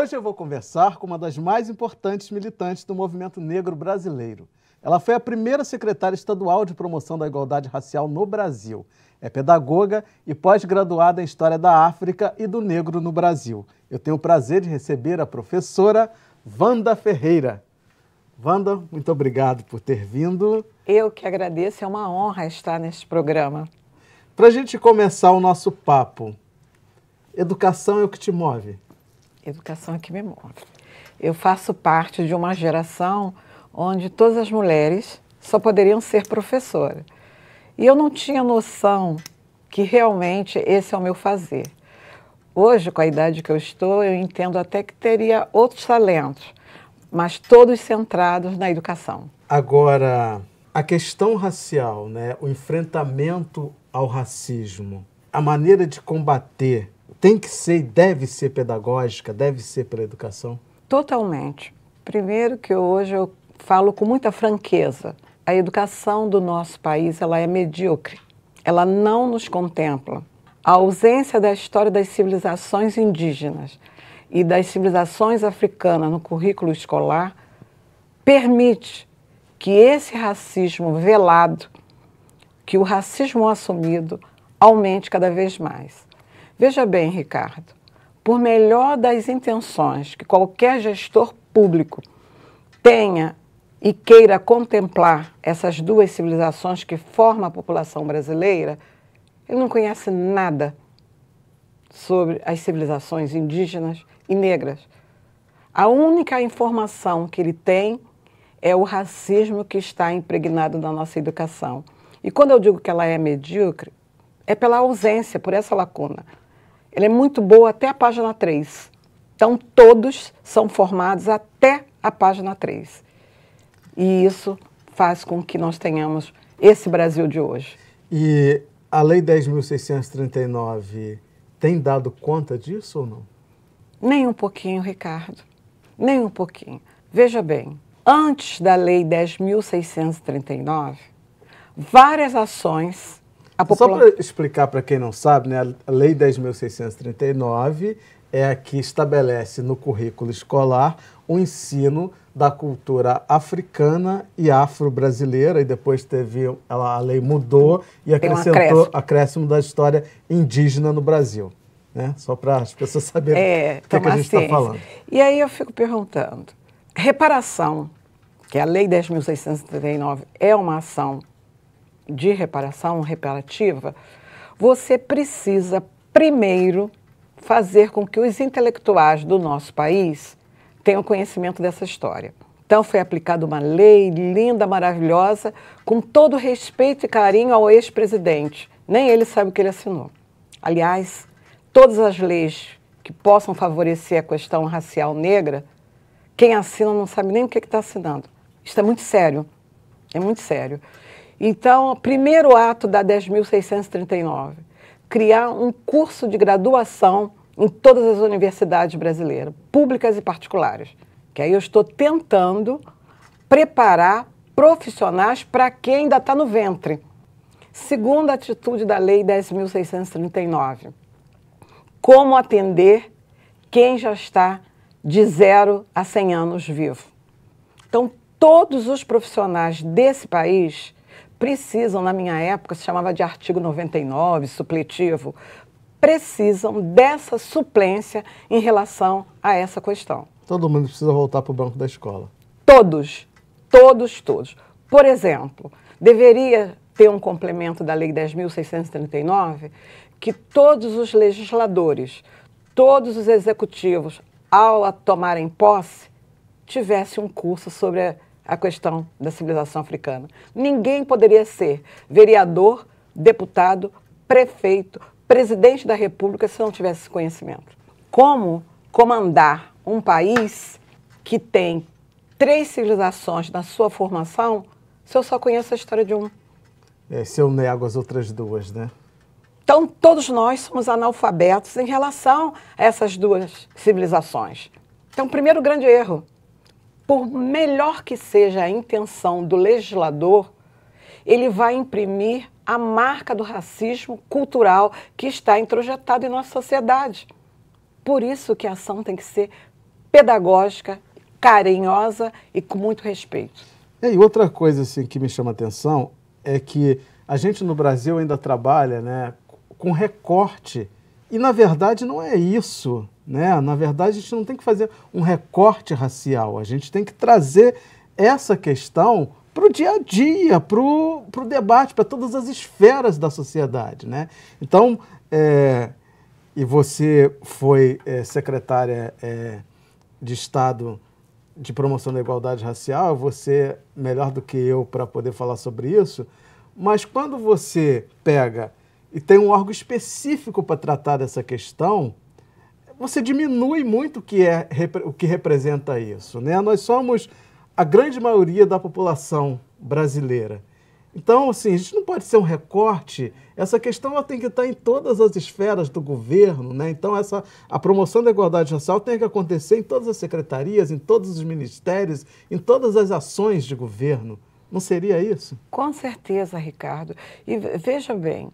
Hoje eu vou conversar com uma das mais importantes militantes do movimento negro brasileiro. Ela foi a primeira secretária estadual de promoção da igualdade racial no Brasil. É pedagoga e pós-graduada em História da África e do Negro no Brasil. Eu tenho o prazer de receber a professora Wanda Ferreira. Wanda, muito obrigado por ter vindo. Eu que agradeço, é uma honra estar neste programa. Para a gente começar o nosso papo, educação é o que te move? Educação é que me move. Eu faço parte de uma geração onde todas as mulheres só poderiam ser professora. E eu não tinha noção que realmente esse é o meu fazer. Hoje, com a idade que eu estou, eu entendo até que teria outros talentos, mas todos centrados na educação. Agora, a questão racial, né? o enfrentamento ao racismo, a maneira de combater tem que ser e deve ser pedagógica, deve ser pela educação? Totalmente. Primeiro que hoje eu falo com muita franqueza, a educação do nosso país ela é medíocre. Ela não nos contempla. A ausência da história das civilizações indígenas e das civilizações africanas no currículo escolar permite que esse racismo velado, que o racismo assumido, aumente cada vez mais. Veja bem, Ricardo, por melhor das intenções que qualquer gestor público tenha e queira contemplar essas duas civilizações que formam a população brasileira, ele não conhece nada sobre as civilizações indígenas e negras. A única informação que ele tem é o racismo que está impregnado na nossa educação. E quando eu digo que ela é medíocre, é pela ausência, por essa lacuna. Ela é muito boa até a página 3. Então, todos são formados até a página 3. E isso faz com que nós tenhamos esse Brasil de hoje. E a Lei 10.639 tem dado conta disso ou não? Nem um pouquinho, Ricardo. Nem um pouquinho. Veja bem, antes da Lei 10.639, várias ações só para explicar para quem não sabe, né, a Lei 10.639 é a que estabelece no currículo escolar o ensino da cultura africana e afro-brasileira, e depois teve, ela, a lei mudou e acrescentou um acréscimo da história indígena no Brasil. Né? Só para as pessoas saberem é, o que, é que a gente está falando. E aí eu fico perguntando, reparação, que é a Lei 10.639 é uma ação de reparação reparativa, você precisa primeiro fazer com que os intelectuais do nosso país tenham conhecimento dessa história. Então foi aplicada uma lei linda, maravilhosa, com todo respeito e carinho ao ex-presidente. Nem ele sabe o que ele assinou. Aliás, todas as leis que possam favorecer a questão racial negra, quem assina não sabe nem o que é está assinando. Isso é muito sério. É muito sério. Então, primeiro ato da 10.639, criar um curso de graduação em todas as universidades brasileiras, públicas e particulares. Que aí eu estou tentando preparar profissionais para quem ainda está no ventre. Segunda atitude da Lei 10.639, como atender quem já está de 0 a 100 anos vivo. Então, todos os profissionais desse país precisam, na minha época, se chamava de artigo 99, supletivo, precisam dessa suplência em relação a essa questão. Todo mundo precisa voltar para o banco da escola. Todos, todos, todos. Por exemplo, deveria ter um complemento da Lei 10.639 que todos os legisladores, todos os executivos, ao tomarem posse, tivessem um curso sobre a a questão da civilização africana. Ninguém poderia ser vereador, deputado, prefeito, presidente da República se não tivesse esse conhecimento. Como comandar um país que tem três civilizações na sua formação se eu só conheço a história de um? É, se eu nego é as outras duas, né? Então, todos nós somos analfabetos em relação a essas duas civilizações. Então, primeiro grande erro, por melhor que seja a intenção do legislador, ele vai imprimir a marca do racismo cultural que está introjetado em nossa sociedade. Por isso que a ação tem que ser pedagógica, carinhosa e com muito respeito. e outra coisa assim, que me chama a atenção é que a gente no Brasil ainda trabalha né, com recorte e na verdade não é isso. Né? Na verdade, a gente não tem que fazer um recorte racial, a gente tem que trazer essa questão para o dia a dia, para o debate, para todas as esferas da sociedade. Né? Então, é, e você foi é, secretária é, de Estado de Promoção da Igualdade Racial, você melhor do que eu para poder falar sobre isso, mas quando você pega e tem um órgão específico para tratar dessa questão, você diminui muito o que, é, o que representa isso. Né? Nós somos a grande maioria da população brasileira. Então, assim, a gente não pode ser um recorte. Essa questão ela tem que estar em todas as esferas do governo, né? Então, essa, a promoção da igualdade racial tem que acontecer em todas as secretarias, em todos os ministérios, em todas as ações de governo. Não seria isso? Com certeza, Ricardo. E veja bem,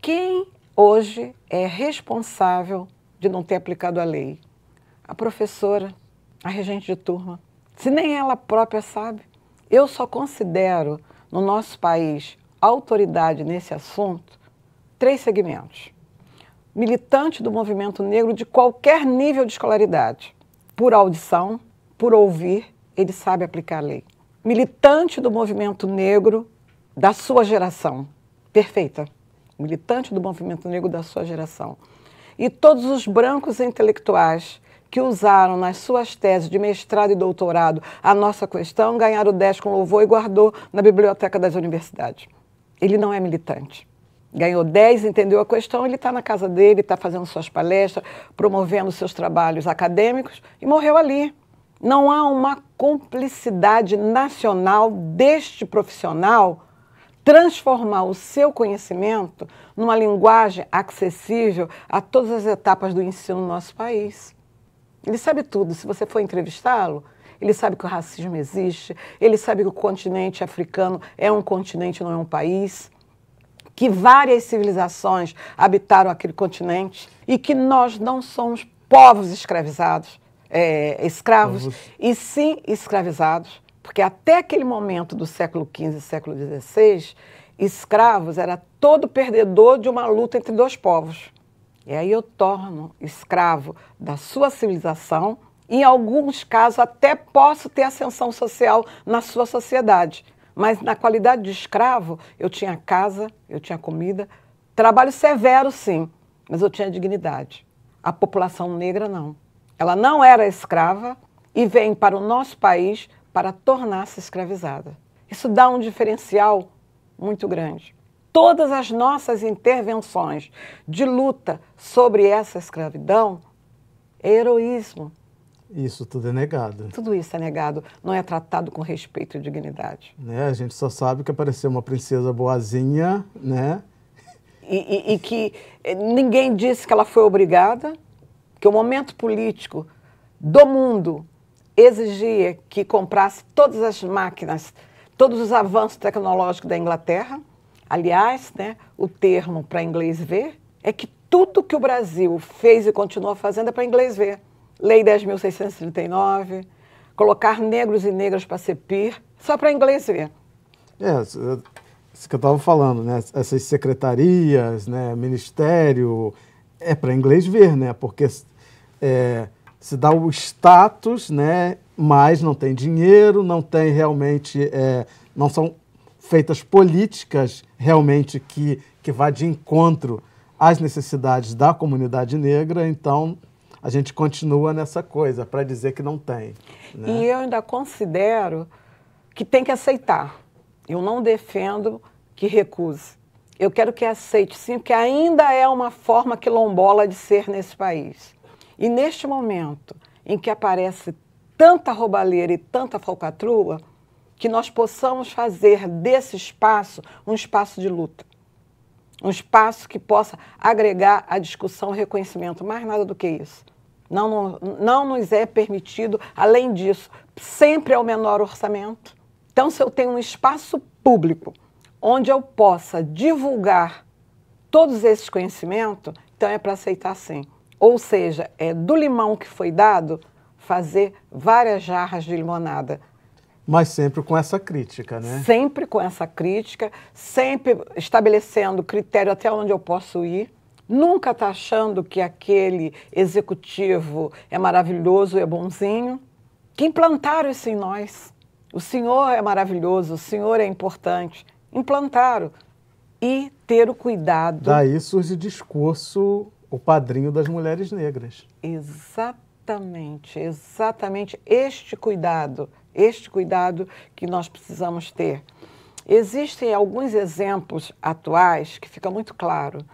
quem hoje é responsável de não ter aplicado a lei? A professora, a regente de turma. Se nem ela própria sabe. Eu só considero no nosso país autoridade nesse assunto três segmentos. Militante do movimento negro de qualquer nível de escolaridade, por audição, por ouvir, ele sabe aplicar a lei. Militante do movimento negro da sua geração, perfeita militante do movimento negro da sua geração, e todos os brancos intelectuais que usaram nas suas teses de mestrado e doutorado a nossa questão, ganharam 10 com louvor e guardou na biblioteca das universidades. Ele não é militante. Ganhou 10, entendeu a questão, ele está na casa dele, está fazendo suas palestras, promovendo seus trabalhos acadêmicos e morreu ali. Não há uma cumplicidade nacional deste profissional transformar o seu conhecimento numa linguagem acessível a todas as etapas do ensino no nosso país. Ele sabe tudo. Se você for entrevistá-lo, ele sabe que o racismo existe, ele sabe que o continente africano é um continente, não é um país, que várias civilizações habitaram aquele continente e que nós não somos povos escravizados, é, escravos, Povos. e sim escravizados. Porque até aquele momento do século XV e século XVI, escravos era todo perdedor de uma luta entre dois povos. E aí eu torno escravo da sua civilização, em alguns casos até posso ter ascensão social na sua sociedade, mas na qualidade de escravo eu tinha casa, eu tinha comida, trabalho severo sim, mas eu tinha dignidade. A população negra não. Ela não era escrava e vem para o nosso país para tornar-se escravizada. Isso dá um diferencial muito grande. Todas as nossas intervenções de luta sobre essa escravidão é heroísmo. Isso tudo é negado. Tudo isso é negado, não é tratado com respeito e dignidade. Né? A gente só sabe que apareceu uma princesa boazinha, né? E, e, e que eh, ninguém disse que ela foi obrigada, que o momento político do mundo exigia que comprasse todas as máquinas, todos os avanços tecnológicos da Inglaterra. Aliás, né, o termo para inglês ver é que tudo que o Brasil fez e continua fazendo é para inglês ver. Lei 10.639, colocar negros e negras para ser PIR, só para inglês ver. É, isso é, que eu estava falando, né? Essas secretarias, né? Ministério, é para inglês ver, né? Porque é, se dá o status, né? mas não tem dinheiro, não tem realmente, é, não são feitas políticas realmente que, que vá de encontro às necessidades da comunidade negra, então a gente continua nessa coisa para dizer que não tem. Né? E eu ainda considero que tem que aceitar. Eu não defendo que recuse. Eu quero que aceite, sim, porque ainda é uma forma quilombola de ser nesse país. E neste momento em que aparece tanta roubalheira e tanta falcatrua, que nós possamos fazer desse espaço um espaço de luta. Um espaço que possa agregar a discussão, o reconhecimento, mais nada do que isso. Não, não, não nos é permitido, além disso, sempre ao o menor orçamento. Então, se eu tenho um espaço público onde eu possa divulgar todos esses conhecimentos, então é para aceitar sim. Ou seja, é do limão que foi dado fazer várias jarras de limonada. Mas sempre com essa crítica, né? Sempre com essa crítica, sempre estabelecendo critério até onde eu posso ir. Nunca está achando que aquele executivo é maravilhoso, é bonzinho. Que implantaram isso em nós. O senhor é maravilhoso, o senhor é importante. Implantaram. E ter o cuidado. Daí surge discurso o padrinho das mulheres negras. Exatamente, exatamente este cuidado, este cuidado que nós precisamos ter. Existem alguns exemplos atuais que fica muito claro.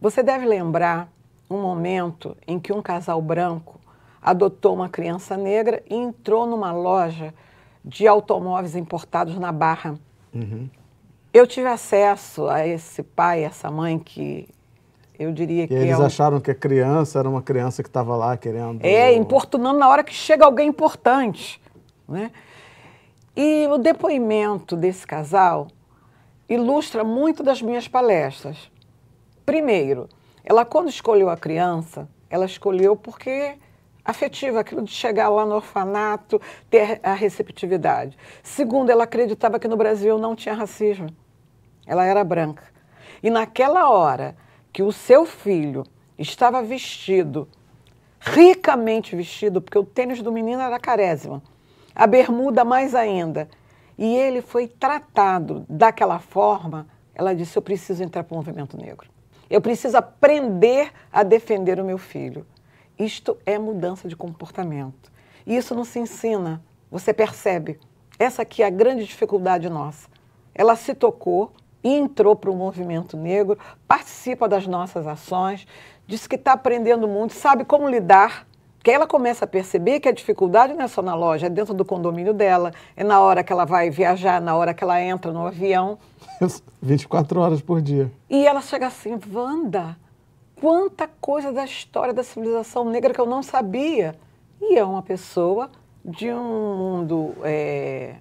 Você deve lembrar um momento em que um casal branco adotou uma criança negra e entrou numa loja de automóveis importados na Barra. Uhum. Eu tive acesso a esse pai, essa mãe que eu diria e que. Eles é um... acharam que a criança era uma criança que estava lá querendo. É, importunando na hora que chega alguém importante. Né? E o depoimento desse casal ilustra muito das minhas palestras. Primeiro, ela quando escolheu a criança, ela escolheu porque afetiva, aquilo de chegar lá no orfanato, ter a receptividade. Segundo, ela acreditava que no Brasil não tinha racismo. Ela era branca. E naquela hora, que o seu filho estava vestido, ricamente vestido, porque o tênis do menino era carésima, a bermuda mais ainda, e ele foi tratado daquela forma, ela disse: Eu preciso entrar para o movimento negro. Eu preciso aprender a defender o meu filho. Isto é mudança de comportamento. E isso não se ensina, você percebe. Essa aqui é a grande dificuldade nossa. Ela se tocou, entrou para o movimento negro, participa das nossas ações, diz que está aprendendo muito, sabe como lidar. Que ela começa a perceber que a dificuldade não é só na loja, é dentro do condomínio dela, é na hora que ela vai viajar, na hora que ela entra no avião. 24 horas por dia. E ela chega assim, Wanda, quanta coisa da história da civilização negra que eu não sabia. E é uma pessoa de um mundo é,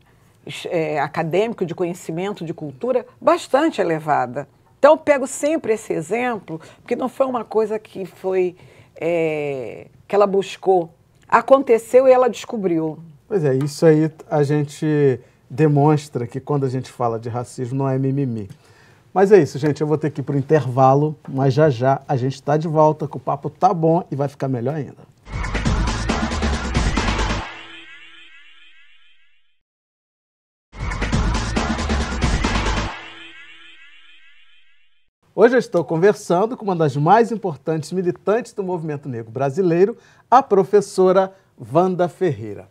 é, acadêmico, de conhecimento, de cultura, bastante elevada. Então, pego sempre esse exemplo, porque não foi uma coisa que foi é, que ela buscou. Aconteceu e ela descobriu. Pois é, isso aí a gente demonstra que quando a gente fala de racismo não é mimimi. Mas é isso, gente. Eu vou ter que ir para o intervalo, mas já já a gente está de volta, que o papo tá bom e vai ficar melhor ainda. Hoje eu estou conversando com uma das mais importantes militantes do movimento negro brasileiro, a professora Wanda Ferreira.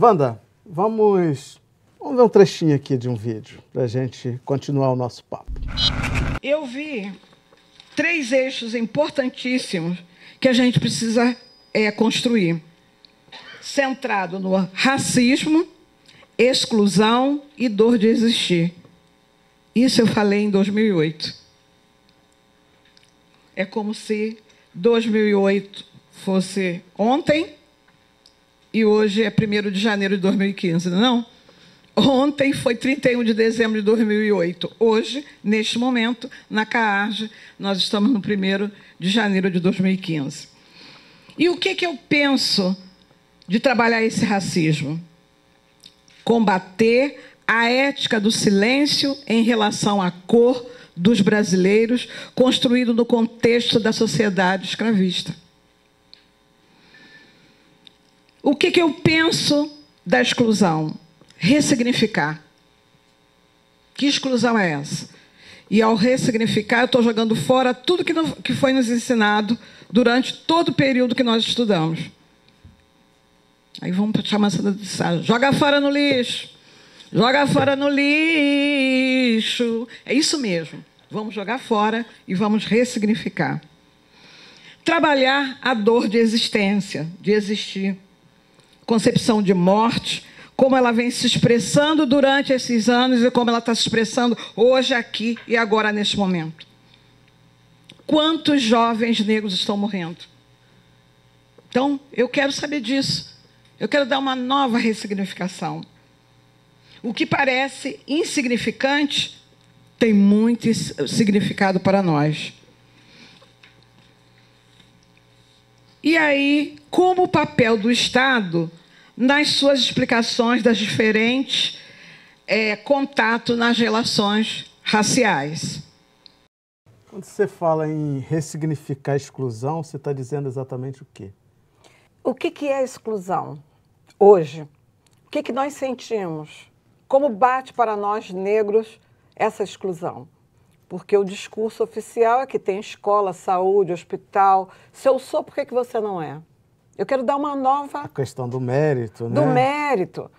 Wanda, vamos, vamos ver um trechinho aqui de um vídeo para a gente continuar o nosso papo. Eu vi três eixos importantíssimos que a gente precisa é, construir, centrado no racismo, exclusão e dor de existir. Isso eu falei em 2008. É como se 2008 fosse ontem e hoje é 1 de janeiro de 2015, é não? Ontem foi 31 de dezembro de 2008. Hoje, neste momento, na Caarj, nós estamos no 1 de janeiro de 2015. E o que, que eu penso de trabalhar esse racismo? Combater a ética do silêncio em relação à cor, dos brasileiros, construído no contexto da sociedade escravista. O que, que eu penso da exclusão? Ressignificar. Que exclusão é essa? E ao ressignificar, eu estou jogando fora tudo que, não, que foi nos ensinado durante todo o período que nós estudamos. Aí vamos chamar essa. Joga fora no lixo. Joga fora no lixo. É isso mesmo. Vamos jogar fora e vamos ressignificar. Trabalhar a dor de existência, de existir. Concepção de morte, como ela vem se expressando durante esses anos e como ela está se expressando hoje, aqui e agora, neste momento. Quantos jovens negros estão morrendo? Então, eu quero saber disso. Eu quero dar uma nova ressignificação. O que parece insignificante tem muito significado para nós. E aí, como o papel do Estado nas suas explicações das diferentes é, contato nas relações raciais? Quando você fala em ressignificar a exclusão, você está dizendo exatamente o quê? O que, que é exclusão hoje? O que, que nós sentimos? Como bate para nós negros essa exclusão? Porque o discurso oficial é que tem escola, saúde, hospital. Se eu sou, por que, que você não é? Eu quero dar uma nova. A questão do mérito, do né? Do mérito,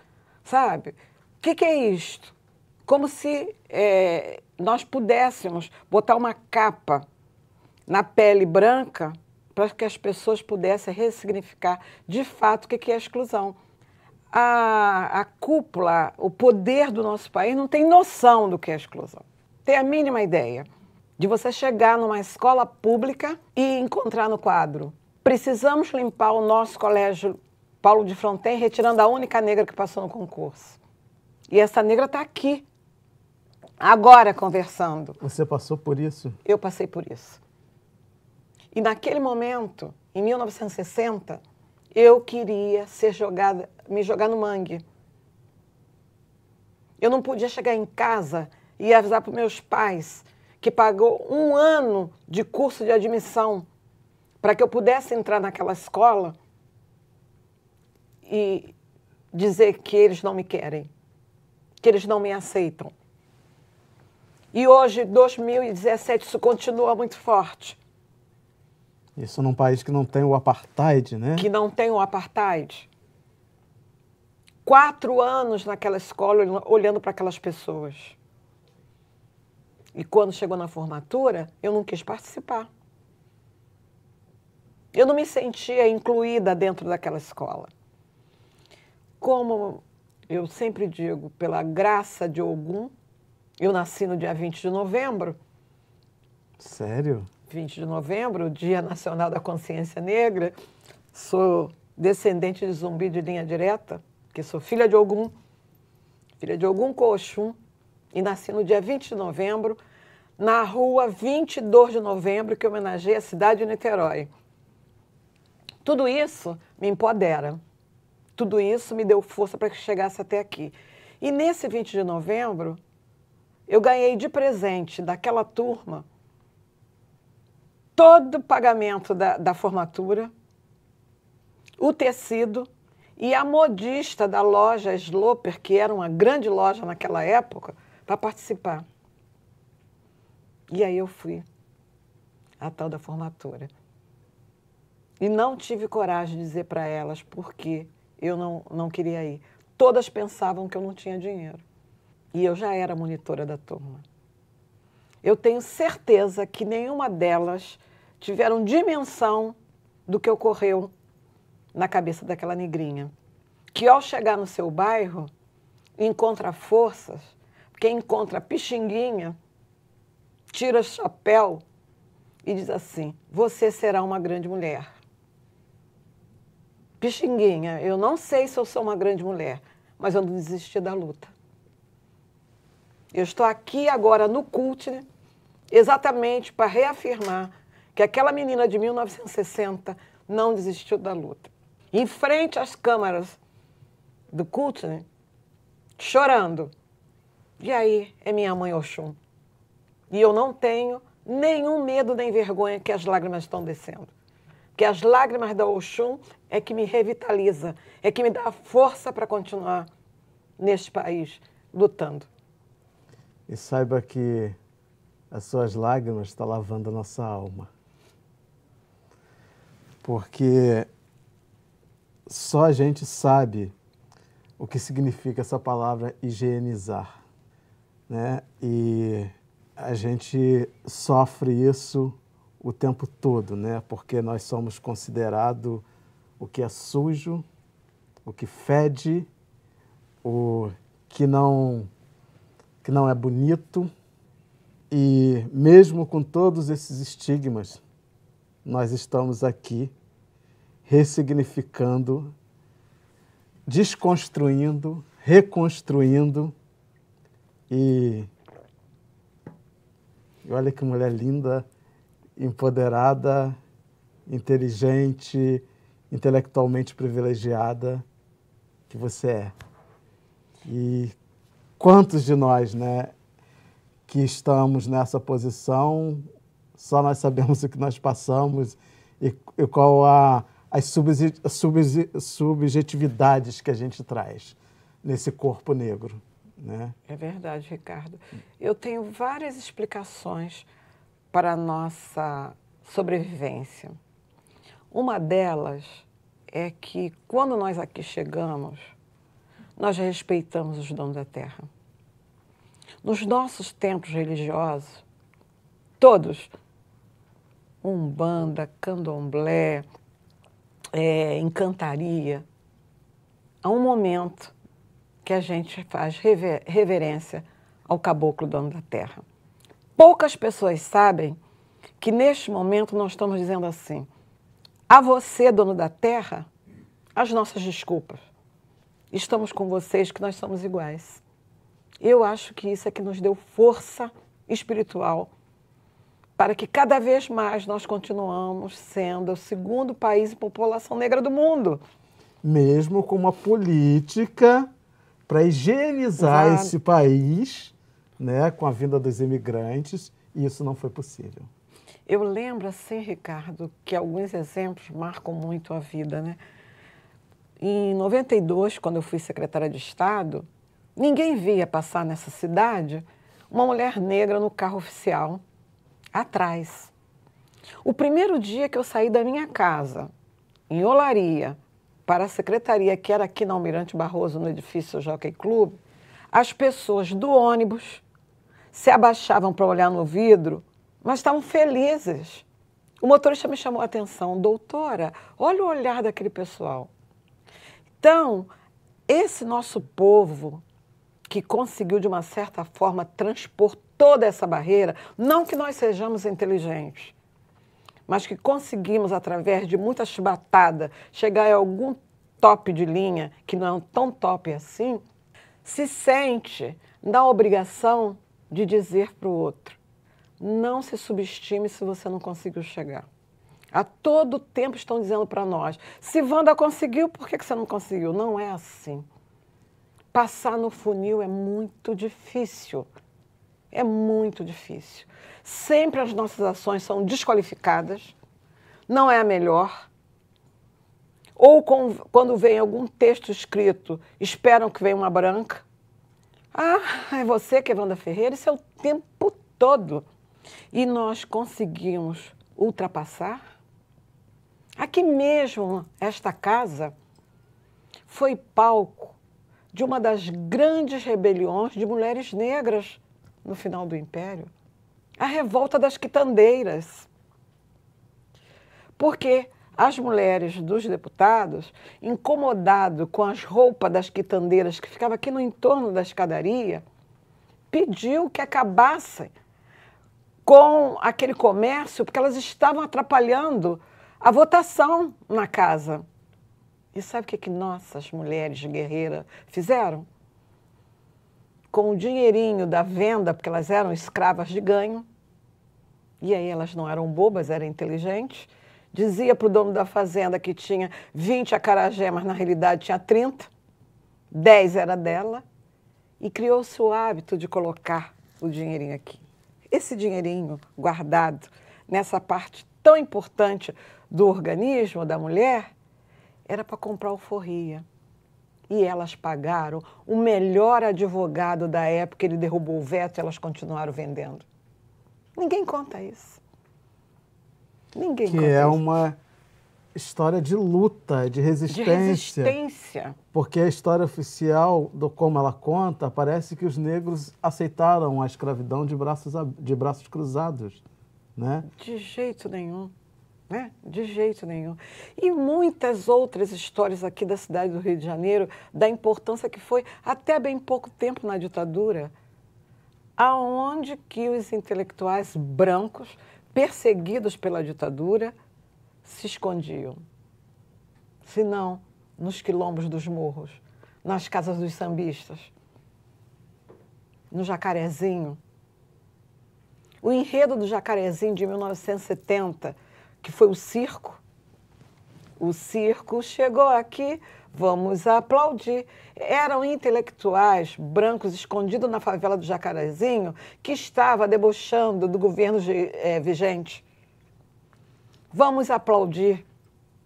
sabe? O que, que, é isto? Como se é, nós pudéssemos botar uma capa na pele branca para que as pessoas pudessem ressignificar de fato o que, que é exclusão a, a cúpula, o poder do nosso país não tem noção do que é exclusão. Tem a mínima ideia de você chegar numa escola pública e encontrar no quadro. Precisamos limpar o nosso colégio Paulo de Fronten, retirando a única negra que passou no concurso. E essa negra está aqui, agora conversando. Você passou por isso? Eu passei por isso. E naquele momento, em 1960, eu queria ser jogada, me jogar no mangue. Eu não podia chegar em casa e avisar para meus pais que pagou um ano de curso de admissão para que eu pudesse entrar naquela escola e dizer que eles não me querem, que eles não me aceitam. E hoje, 2017, isso continua muito forte. Isso num país que não tem o apartheid, né? Que não tem o apartheid. Quatro anos naquela escola olhando para aquelas pessoas. E quando chegou na formatura, eu não quis participar. Eu não me sentia incluída dentro daquela escola. Como eu sempre digo, pela graça de Ogum, eu nasci no dia 20 de novembro. Sério? 20 de novembro, Dia Nacional da Consciência Negra. Sou descendente de zumbi de linha direta, que sou filha de algum filha de algum Coxum, e nasci no dia 20 de novembro, na rua 22 de novembro, que homenageia a cidade de Niterói. Tudo isso me empodera. Tudo isso me deu força para que chegasse até aqui. E nesse 20 de novembro, eu ganhei de presente daquela turma todo o pagamento da, da formatura, o tecido e a modista da loja Sloper, que era uma grande loja naquela época, para participar. E aí eu fui à tal da formatura. E não tive coragem de dizer para elas por que eu não, não queria ir. Todas pensavam que eu não tinha dinheiro. E eu já era monitora da turma. Eu tenho certeza que nenhuma delas tiveram dimensão do que ocorreu na cabeça daquela negrinha. Que ao chegar no seu bairro, encontra forças, porque encontra pichinguinha, tira chapéu e diz assim: Você será uma grande mulher. Pichinguinha, eu não sei se eu sou uma grande mulher, mas eu não desisti da luta. Eu estou aqui agora no culto exatamente para reafirmar que aquela menina de 1960 não desistiu da luta. Em frente às câmaras do culto, né? chorando. E aí é minha mãe Oxum. E eu não tenho nenhum medo nem vergonha que as lágrimas estão descendo. Que as lágrimas da Oxum é que me revitaliza, é que me dá força para continuar neste país lutando. E saiba que as suas lágrimas estão tá lavando a nossa alma porque só a gente sabe o que significa essa palavra higienizar, né? E a gente sofre isso o tempo todo, né? Porque nós somos considerado o que é sujo, o que fede, o que não que não é bonito. E mesmo com todos esses estigmas, nós estamos aqui ressignificando, desconstruindo, reconstruindo e olha que mulher linda, empoderada, inteligente, intelectualmente privilegiada que você é. E quantos de nós, né, que estamos nessa posição, só nós sabemos o que nós passamos e, e qual a as subjetividades que a gente traz nesse corpo negro. Né? É verdade, Ricardo. Eu tenho várias explicações para a nossa sobrevivência. Uma delas é que quando nós aqui chegamos, nós respeitamos os donos da terra. Nos nossos tempos religiosos, todos, Umbanda, Candomblé, é, encantaria, a um momento que a gente faz rever, reverência ao caboclo dono da terra. Poucas pessoas sabem que neste momento nós estamos dizendo assim: a você, dono da terra, as nossas desculpas. Estamos com vocês que nós somos iguais. Eu acho que isso é que nos deu força espiritual para que cada vez mais nós continuamos sendo o segundo país em população negra do mundo. Mesmo com uma política para higienizar Exato. esse país, né, com a vinda dos imigrantes, e isso não foi possível. Eu lembro assim, Ricardo, que alguns exemplos marcam muito a vida, né? Em 92, quando eu fui secretária de Estado, ninguém via passar nessa cidade uma mulher negra no carro oficial atrás. O primeiro dia que eu saí da minha casa, em Olaria, para a secretaria, que era aqui na Almirante Barroso, no edifício Jockey Club, as pessoas do ônibus se abaixavam para olhar no vidro, mas estavam felizes. O motorista me chamou a atenção, doutora, olha o olhar daquele pessoal. Então, esse nosso povo que conseguiu, de uma certa forma, transportar toda essa barreira, não que nós sejamos inteligentes, mas que conseguimos, através de muita chibatada, chegar a algum top de linha, que não é tão top assim, se sente na obrigação de dizer para o outro: não se subestime se você não conseguiu chegar. A todo tempo estão dizendo para nós: se Wanda conseguiu, por que você não conseguiu? Não é assim. Passar no funil é muito difícil. É muito difícil. Sempre as nossas ações são desqualificadas, não é a melhor. Ou com, quando vem algum texto escrito, esperam que venha uma branca. Ah, é você que é Wanda Ferreira, isso é o tempo todo. E nós conseguimos ultrapassar. Aqui mesmo, esta casa foi palco de uma das grandes rebeliões de mulheres negras no final do Império, a revolta das quitandeiras. Porque as mulheres dos deputados, incomodado com as roupas das quitandeiras que ficava aqui no entorno da escadaria, pediu que acabassem com aquele comércio, porque elas estavam atrapalhando a votação na casa. E sabe o que, que nossas mulheres guerreiras fizeram? com o dinheirinho da venda, porque elas eram escravas de ganho, e aí elas não eram bobas, eram inteligentes, dizia para o dono da fazenda que tinha 20 acarajé, mas na realidade tinha 30, 10 era dela, e criou-se o hábito de colocar o dinheirinho aqui. Esse dinheirinho guardado nessa parte tão importante do organismo da mulher era para comprar alforria. E elas pagaram. O melhor advogado da época, ele derrubou o veto e elas continuaram vendendo. Ninguém conta isso. Ninguém que conta é isso. uma história de luta, de resistência. De resistência. Porque a história oficial do como ela conta parece que os negros aceitaram a escravidão de braços, de braços cruzados, né? De jeito nenhum. Né? De jeito nenhum. E muitas outras histórias aqui da cidade do Rio de Janeiro, da importância que foi até bem pouco tempo na ditadura, aonde que os intelectuais brancos, perseguidos pela ditadura, se escondiam. Se não, nos quilombos dos morros, nas casas dos sambistas, no Jacarezinho. O enredo do Jacarezinho de 1970 que foi o circo. O circo chegou aqui, vamos aplaudir. Eram intelectuais brancos escondidos na favela do Jacarezinho que estava debochando do governo é, vigente. Vamos aplaudir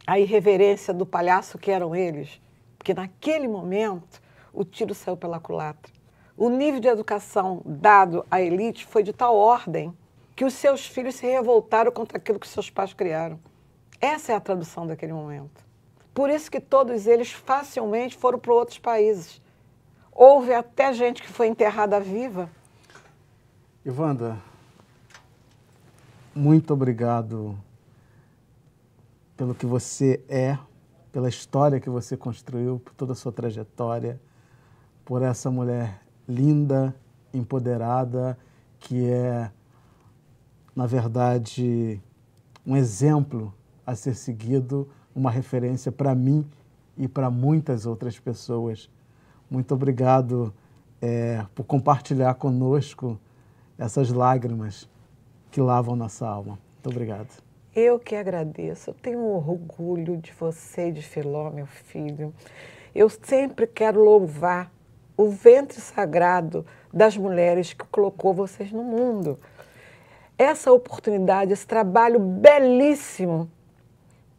a irreverência do palhaço que eram eles, porque naquele momento o tiro saiu pela culatra. O nível de educação dado à elite foi de tal ordem que os seus filhos se revoltaram contra aquilo que seus pais criaram. Essa é a tradução daquele momento. Por isso que todos eles facilmente foram para outros países. Houve até gente que foi enterrada viva. Ivanda, muito obrigado pelo que você é, pela história que você construiu, por toda a sua trajetória, por essa mulher linda, empoderada, que é na verdade, um exemplo a ser seguido, uma referência para mim e para muitas outras pessoas. Muito obrigado é, por compartilhar conosco essas lágrimas que lavam nossa alma. Muito obrigado. Eu que agradeço. Eu tenho orgulho de você e de Filó, meu filho. Eu sempre quero louvar o ventre sagrado das mulheres que colocou vocês no mundo essa oportunidade, esse trabalho belíssimo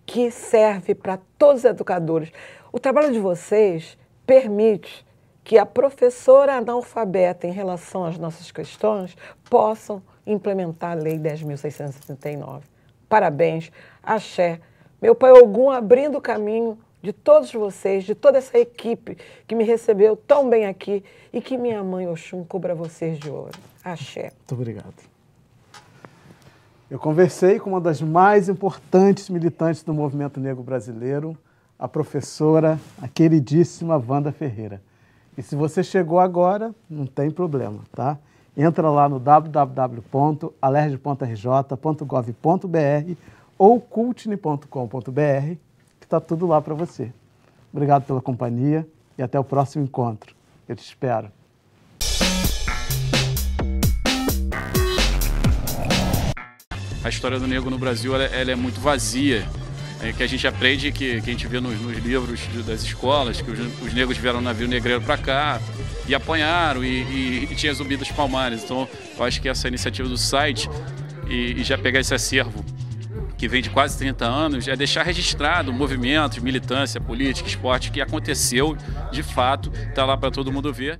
que serve para todos os educadores. O trabalho de vocês permite que a professora analfabeta em relação às nossas questões possam implementar a Lei 10.639. Parabéns, Axé. Meu pai Ogum abrindo o caminho de todos vocês, de toda essa equipe que me recebeu tão bem aqui e que minha mãe Oxum cobra vocês de ouro. Axé. Muito obrigado. Eu conversei com uma das mais importantes militantes do movimento negro brasileiro, a professora, a queridíssima Wanda Ferreira. E se você chegou agora, não tem problema, tá? Entra lá no www.alerj.rj.gov.br ou cultine.com.br, que está tudo lá para você. Obrigado pela companhia e até o próximo encontro. Eu te espero. a história do negro no Brasil ela, é, ela é muito vazia. É, que a gente aprende, que, que a gente vê nos, nos livros de, das escolas, que os, os negros vieram no navio negreiro para cá e apanharam e, e, e tinha zumbi os palmares. Então, eu acho que essa iniciativa do site e, e já pegar esse acervo que vem de quase 30 anos, é deixar registrado movimentos, militância política, esporte que aconteceu de fato, está lá para todo mundo ver.